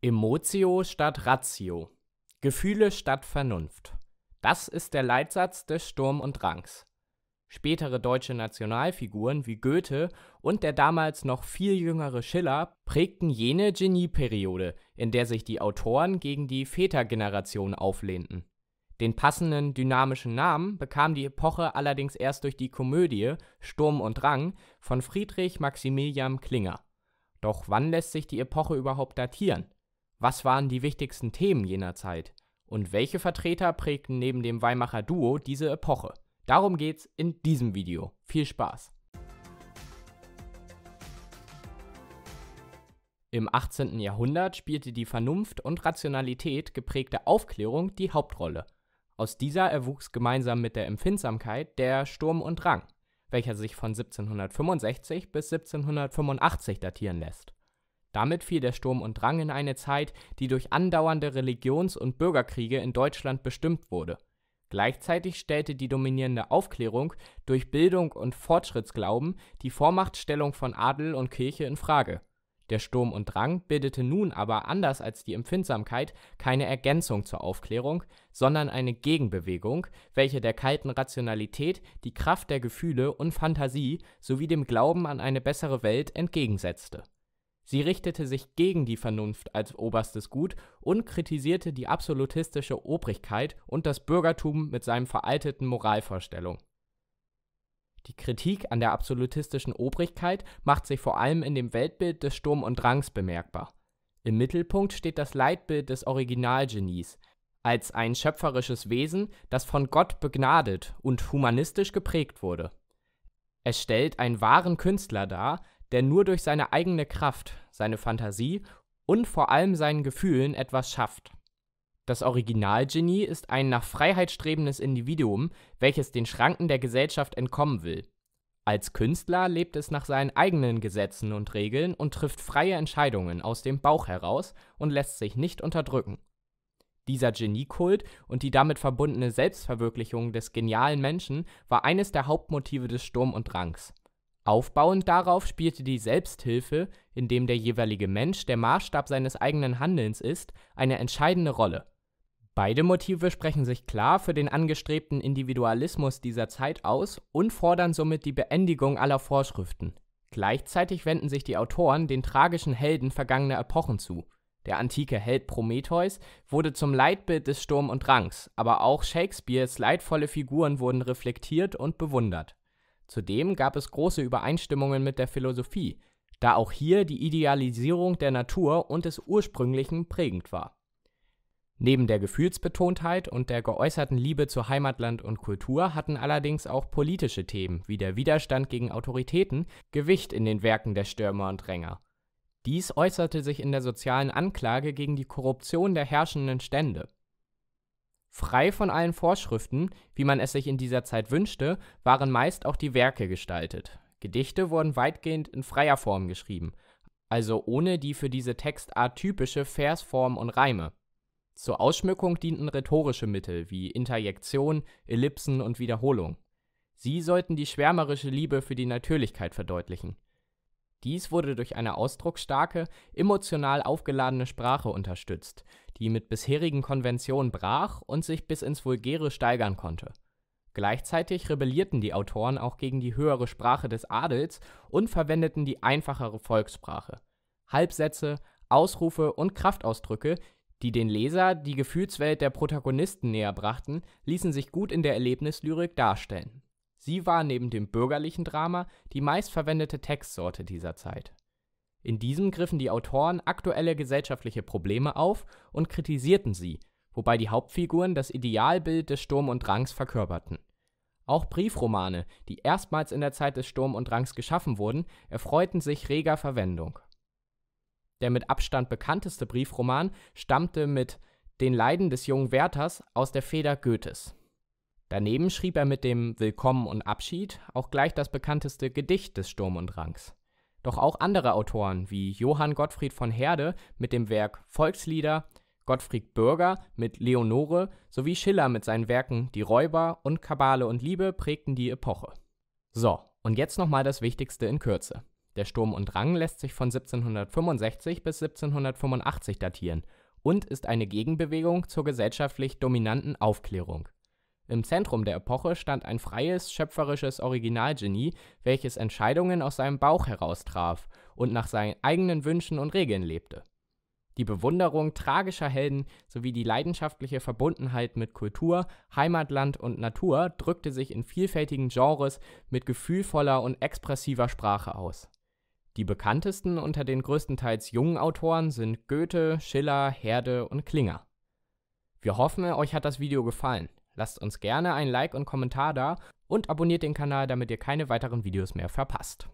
Emotio statt Ratio. Gefühle statt Vernunft. Das ist der Leitsatz des Sturm und Drangs. Spätere deutsche Nationalfiguren wie Goethe und der damals noch viel jüngere Schiller prägten jene Genieperiode, in der sich die Autoren gegen die Vätergeneration auflehnten. Den passenden dynamischen Namen bekam die Epoche allerdings erst durch die Komödie Sturm und Drang von Friedrich Maximilian Klinger. Doch wann lässt sich die Epoche überhaupt datieren? Was waren die wichtigsten Themen jener Zeit? Und welche Vertreter prägten neben dem Weimarer Duo diese Epoche? Darum geht's in diesem Video. Viel Spaß! Im 18. Jahrhundert spielte die Vernunft und Rationalität geprägte Aufklärung die Hauptrolle. Aus dieser erwuchs gemeinsam mit der Empfindsamkeit der Sturm und Drang, welcher sich von 1765 bis 1785 datieren lässt. Damit fiel der Sturm und Drang in eine Zeit, die durch andauernde Religions und Bürgerkriege in Deutschland bestimmt wurde. Gleichzeitig stellte die dominierende Aufklärung durch Bildung und Fortschrittsglauben die Vormachtstellung von Adel und Kirche in Frage. Der Sturm und Drang bildete nun aber anders als die Empfindsamkeit keine Ergänzung zur Aufklärung, sondern eine Gegenbewegung, welche der kalten Rationalität die Kraft der Gefühle und Fantasie sowie dem Glauben an eine bessere Welt entgegensetzte Sie richtete sich gegen die Vernunft als oberstes Gut und kritisierte die absolutistische Obrigkeit und das Bürgertum mit seinen veralteten Moralvorstellungen. Die Kritik an der absolutistischen Obrigkeit macht sich vor allem in dem Weltbild des Sturm und Drangs bemerkbar. Im Mittelpunkt steht das Leitbild des Originalgenies, als ein schöpferisches Wesen, das von Gott begnadet und humanistisch geprägt wurde. Es stellt einen wahren Künstler dar, der nur durch seine eigene Kraft, seine Fantasie und vor allem seinen Gefühlen etwas schafft. Das Originalgenie ist ein nach Freiheit strebendes Individuum, welches den Schranken der Gesellschaft entkommen will. Als Künstler lebt es nach seinen eigenen Gesetzen und Regeln und trifft freie Entscheidungen aus dem Bauch heraus und lässt sich nicht unterdrücken. Dieser Geniekult und die damit verbundene Selbstverwirklichung des genialen Menschen war eines der Hauptmotive des Sturm und Drangs Aufbauend darauf spielte die Selbsthilfe, in dem der jeweilige Mensch der Maßstab seines eigenen Handelns ist, eine entscheidende Rolle. Beide Motive sprechen sich klar für den angestrebten Individualismus dieser Zeit aus und fordern somit die Beendigung aller Vorschriften. Gleichzeitig wenden sich die Autoren den tragischen Helden vergangener Epochen zu. Der antike Held Prometheus wurde zum Leitbild des Sturm und Drangs, aber auch Shakespeares leidvolle Figuren wurden reflektiert und bewundert. Zudem gab es große Übereinstimmungen mit der Philosophie, da auch hier die Idealisierung der Natur und des Ursprünglichen prägend war. Neben der Gefühlsbetontheit und der geäußerten Liebe zu Heimatland und Kultur hatten allerdings auch politische Themen wie der Widerstand gegen Autoritäten Gewicht in den Werken der Stürmer und Dränger. Dies äußerte sich in der sozialen Anklage gegen die Korruption der herrschenden Stände. Frei von allen Vorschriften, wie man es sich in dieser Zeit wünschte, waren meist auch die Werke gestaltet. Gedichte wurden weitgehend in freier Form geschrieben, also ohne die für diese Textart typische Versform und Reime. Zur Ausschmückung dienten rhetorische Mittel wie Interjektion, Ellipsen und Wiederholung. Sie sollten die schwärmerische Liebe für die Natürlichkeit verdeutlichen dies wurde durch eine ausdrucksstarke, emotional aufgeladene Sprache unterstützt, die mit bisherigen Konventionen brach und sich bis ins Vulgäre steigern konnte. Gleichzeitig rebellierten die Autoren auch gegen die höhere Sprache des Adels und verwendeten die einfachere Volkssprache. Halbsätze, Ausrufe und Kraftausdrücke, die den Leser die Gefühlswelt der Protagonisten näher brachten, ließen sich gut in der Erlebnislyrik darstellen Sie war neben dem bürgerlichen Drama die meistverwendete Textsorte dieser Zeit. In diesem griffen die Autoren aktuelle gesellschaftliche Probleme auf und kritisierten sie, wobei die Hauptfiguren das Idealbild des Sturm und Drangs verkörperten. Auch Briefromane, die erstmals in der Zeit des Sturm und Drangs geschaffen wurden, erfreuten sich reger Verwendung. Der mit Abstand bekannteste Briefroman stammte mit Den Leiden des jungen Werthers aus der Feder Goethes Daneben schrieb er mit dem Willkommen und Abschied auch gleich das bekannteste Gedicht des Sturm und Drangs. Doch auch andere Autoren wie Johann Gottfried von Herde mit dem Werk Volkslieder, Gottfried Bürger mit Leonore sowie Schiller mit seinen Werken Die Räuber und Kabale und Liebe prägten die Epoche. So, und jetzt nochmal das Wichtigste in Kürze. Der Sturm und Drang lässt sich von 1765 bis 1785 datieren und ist eine Gegenbewegung zur gesellschaftlich dominanten Aufklärung. Im Zentrum der Epoche stand ein freies, schöpferisches Originalgenie, welches Entscheidungen aus seinem Bauch heraustraf und nach seinen eigenen Wünschen und Regeln lebte. Die Bewunderung tragischer Helden sowie die leidenschaftliche Verbundenheit mit Kultur, Heimatland und Natur drückte sich in vielfältigen Genres mit gefühlvoller und expressiver Sprache aus. Die bekanntesten unter den größtenteils jungen Autoren sind Goethe, Schiller, Herde und Klinger. Wir hoffen, euch hat das Video gefallen. Lasst uns gerne ein Like und Kommentar da und abonniert den Kanal, damit ihr keine weiteren Videos mehr verpasst.